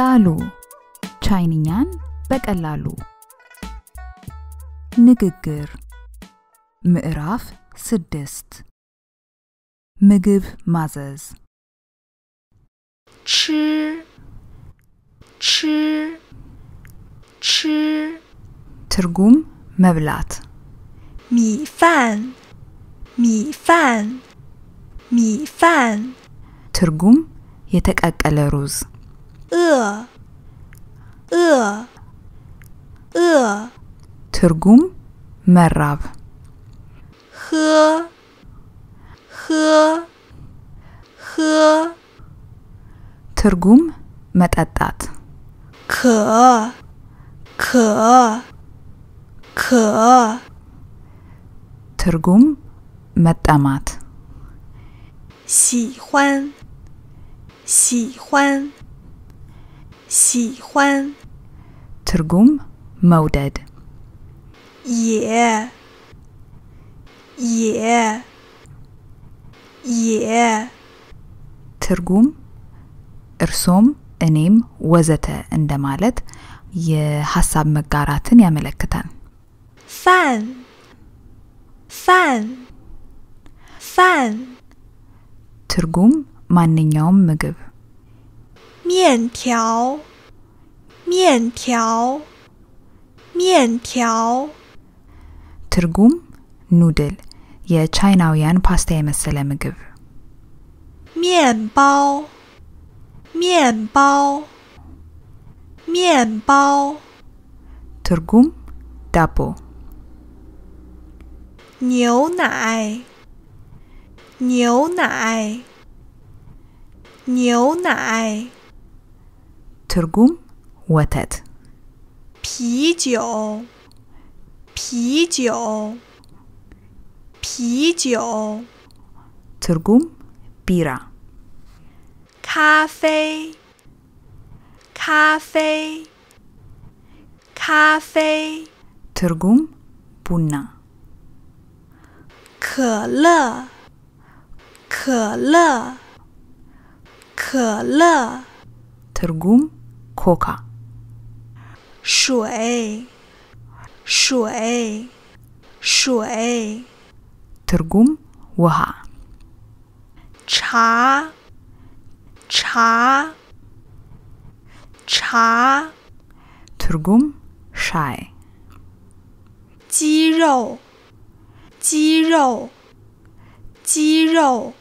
ዳሉ ቻይንኛን በቀላሉ ንግግር ምዕራፍ ስድስት ምግብ ማዘዝ ች ች ች ትርጉም መብላት ሚፋን ሚፋን ሚፋን ትርጉም የተቀቀለ ሩዝ እ እ እ ትርጉም መራብ ህ ህ ህ ትርጉም መጠጣት ከ ከ ከ ትርጉም መጠማት ሲሆን ሲሆን 喜欢 ترجم مودد 也也也 ትርጉም እርሶም እኔም ወዘተ እንደማለት የሀሳብ መጋራትን ያመለክታል። ፋን ፋን ፋን ትርጉም ማንኛውም ምግብ 面条，面条，面条。ትርጉም ኑድል የቻይናውያን ፓስታ የመሰለ ምግብ። ሚያንባው ሚያንባው ሚያንባው። ትርጉም ዳቦ። ኒው ናይ ኒው ናይ ኒው ናይ ትርጉም ወተት ፒጂዮ ፒጂዮ ፒጂዮ ትርጉም ቢራ ካፌ ካፌ ካፌ ትርጉም ቡና ከለ ከለ ከለ ትርጉም oka 水水水，targum uha 茶茶茶，targum shay 鸡肉鸡肉鸡肉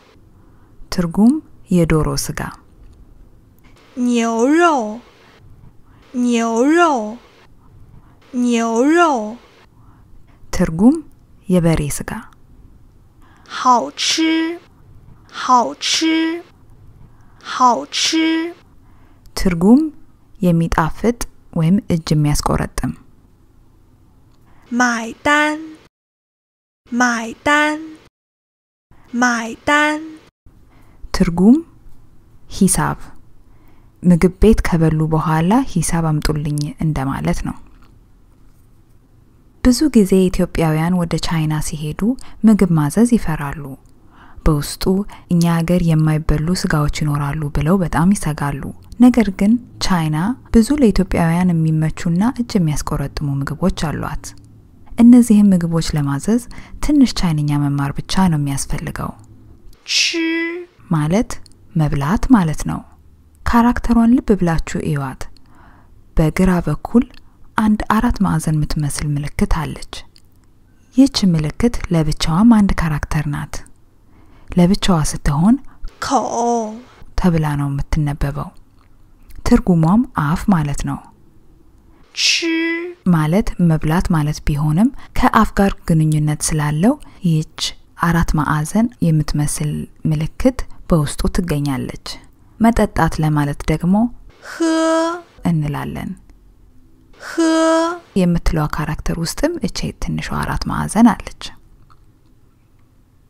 ，targum yedorosga 牛肉 ኒውሮ ኒውሮ ትርጉም የበሬ ስጋ ሀውቺ ሀውቺ ሀውቺ ትርጉም የሚጣፍጥ ወይም እጅ የሚያስቆረጥም ማይዳን ማይዳን ማይዳን ትርጉም ሂሳብ ምግብ ቤት ከበሉ በኋላ ሂሳብ አምጡልኝ እንደማለት ነው። ብዙ ጊዜ ኢትዮጵያውያን ወደ ቻይና ሲሄዱ ምግብ ማዘዝ ይፈራሉ። በውስጡ እኛ ሀገር የማይበሉ ስጋዎች ይኖራሉ ብለው በጣም ይሰጋሉ። ነገር ግን ቻይና ብዙ ለኢትዮጵያውያን የሚመቹና እጅ የሚያስቆረጥሙ ምግቦች አሏት። እነዚህም ምግቦች ለማዘዝ ትንሽ ቻይንኛ መማር ብቻ ነው የሚያስፈልገው። ቺ ማለት መብላት ማለት ነው። ካራክተሯን ልብ ብላችሁ እዩዋት። በግራ በኩል አንድ አራት ማዕዘን የምትመስል ምልክት አለች። ይህች ምልክት ለብቻዋም አንድ ካራክተር ናት። ለብቻዋ ስትሆን ተብላ ነው የምትነበበው። ትርጉሟም አፍ ማለት ነው። ማለት መብላት ማለት ቢሆንም ከአፍ ጋር ግንኙነት ስላለው ይች አራት ማዕዘን የምትመስል ምልክት በውስጡ ትገኛለች። መጠጣት ለማለት ደግሞ ህ እንላለን። ህ የምትለዋ ካራክተር ውስጥም እቼ ትንሿ አራት ማዕዘን አለች።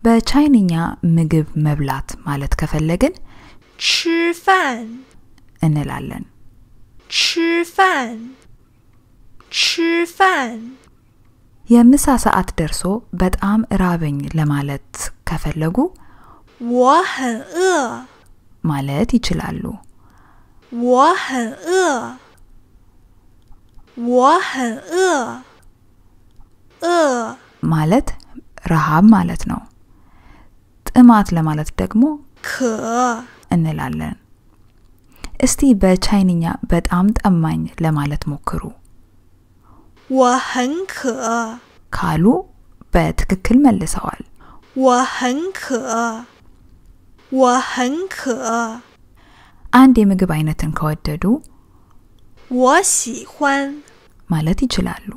በቻይንኛ ምግብ መብላት ማለት ከፈለግን ችፋን እንላለን። ችፋን ችፋን የምሳ ሰዓት ደርሶ በጣም ራበኝ ለማለት ከፈለጉ ዋህ ማለት ይችላሉ። ማለት ረሃብ ማለት ነው። ጥማት ለማለት ደግሞ ክ እንላለን። እስቲ በቻይንኛ በጣም ጠማኝ ለማለት ሞክሩ። ወህንክ ካሉ በትክክል መልሰዋል። ወህንክ አንድ የምግብ አይነትን ከወደዱ ወሲን ማለት ይችላሉ።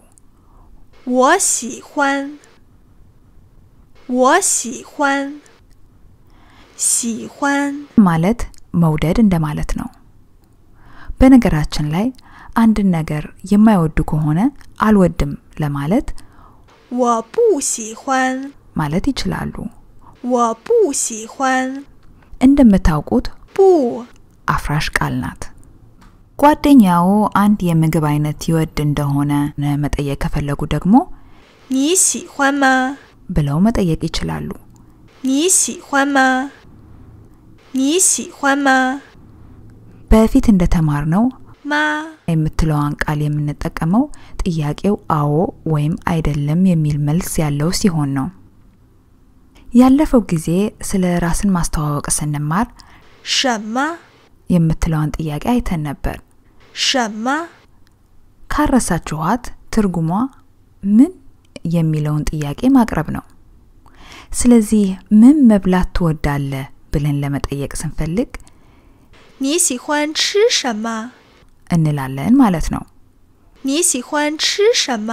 ወሲን ወሲን ሲን ማለት መውደድ እንደማለት ነው። በነገራችን ላይ አንድን ነገር የማይወዱ ከሆነ አልወድም ለማለት ወቡ ሲሁን ማለት ይችላሉ። ወቡ ሲን። እንደምታውቁት ቡ አፍራሽ ቃል ናት። ጓደኛው አንድ የምግብ አይነት ይወድ እንደሆነ መጠየቅ ከፈለጉ ደግሞ ኒሲሁማ ብለው መጠየቅ ይችላሉ። ኒሲሁማ ኒሲሁማ በፊት እንደተማር ነው ማ የምትለዋን ቃል የምንጠቀመው ጥያቄው አዎ ወይም አይደለም የሚል መልስ ያለው ሲሆን ነው። ያለፈው ጊዜ ስለ ራስን ማስተዋወቅ ስንማር ሸማ የምትለውን ጥያቄ አይተን ነበር። ሸማ ካረሳችኋት ትርጉሟ ምን የሚለውን ጥያቄ ማቅረብ ነው። ስለዚህ ምን መብላት ትወዳለ ብለን ለመጠየቅ ስንፈልግ ኒ ሸማ እንላለን ማለት ነው። ኒ ሸማ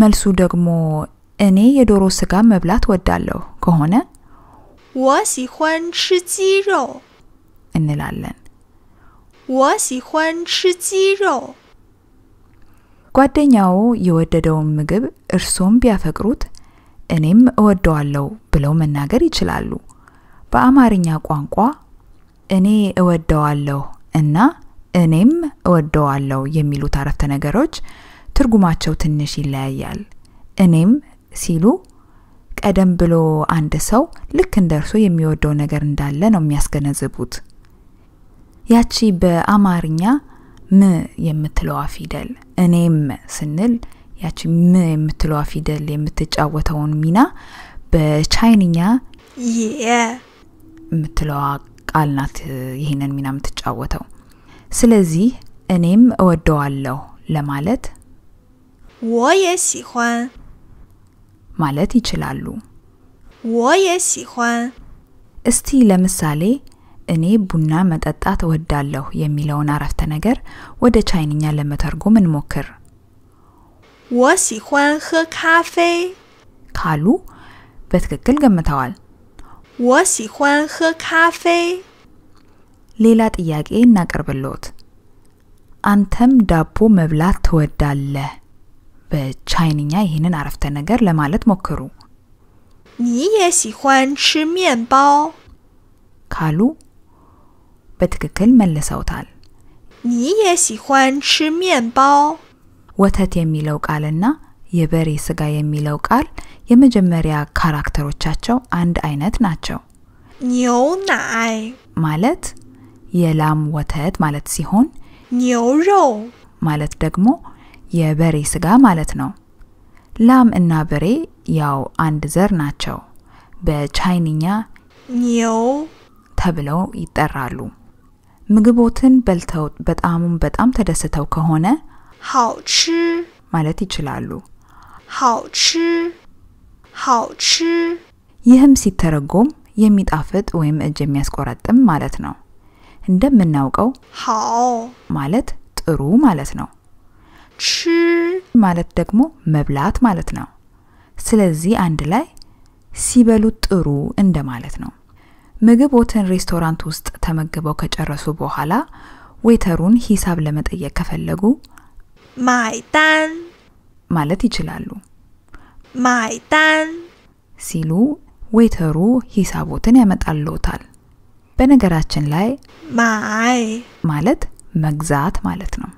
መልሱ ደግሞ እኔ የዶሮ ስጋ መብላት ወዳለሁ ከሆነ ወሲሆንችጂሮ እንላለን። ወሲሆንችጂሮ ጓደኛው የወደደውን ምግብ እርሱም ቢያፈቅሩት እኔም እወደዋለሁ ብለው መናገር ይችላሉ። በአማርኛ ቋንቋ እኔ እወደዋለሁ እና እኔም እወደዋለሁ የሚሉት አረፍተ ነገሮች ትርጉማቸው ትንሽ ይለያያል። እኔም ሲሉ ቀደም ብሎ አንድ ሰው ልክ እንደ እርሶ የሚወደው ነገር እንዳለ ነው የሚያስገነዝቡት። ያቺ በአማርኛ ም የምትለዋ ፊደል እኔም ስንል ያቺ ም የምትለዋ ፊደል የምትጫወተውን ሚና በቻይንኛ የምትለዋ ቃል ናት ይህንን ሚና የምትጫወተው። ስለዚህ እኔም እወደዋለሁ ለማለት ወየ ማለት ይችላሉ። ወየሲሆን እስቲ ለምሳሌ እኔ ቡና መጠጣት እወዳለሁ የሚለውን አረፍተ ነገር ወደ ቻይንኛ ለመተርጎም እንሞክር። ወሲሆን ካፌ ካሉ በትክክል ገምተዋል። ወሲሆን ካፌ። ሌላ ጥያቄ እናቀርብሎት። አንተም ዳቦ መብላት ትወዳለህ በቻይንኛ ይህንን አረፍተ ነገር ለማለት ሞክሩ። ባው ካሉ በትክክል መልሰውታል። ባው ወተት የሚለው ቃልና የበሬ ስጋ የሚለው ቃል የመጀመሪያ ካራክተሮቻቸው አንድ አይነት ናቸው። ኒውናይ ማለት የላም ወተት ማለት ሲሆን ኒውሮ ማለት ደግሞ የበሬ ስጋ ማለት ነው። ላም እና በሬ ያው አንድ ዘር ናቸው። በቻይንኛ ኒው ተብለው ይጠራሉ። ምግቦትን በልተው በጣሙም በጣም ተደስተው ከሆነ ሀውቺ ማለት ይችላሉ። ሀውቺ ሀውቺ ይህም ሲተረጎም የሚጣፍጥ ወይም እጅ የሚያስቆረጥም ማለት ነው። እንደምናውቀው ሀው ማለት ጥሩ ማለት ነው። ቺ ማለት ደግሞ መብላት ማለት ነው። ስለዚህ አንድ ላይ ሲበሉት ጥሩ እንደማለት ነው። ምግብ ወተን ሬስቶራንት ውስጥ ተመግበው ከጨረሱ በኋላ ዌተሩን ሂሳብ ለመጠየቅ ከፈለጉ ማይታን ማለት ይችላሉ። ማይታን ሲሉ ዌተሩ ሂሳቦትን ያመጣልዎታል። በነገራችን ላይ ማይ ማለት መግዛት ማለት ነው።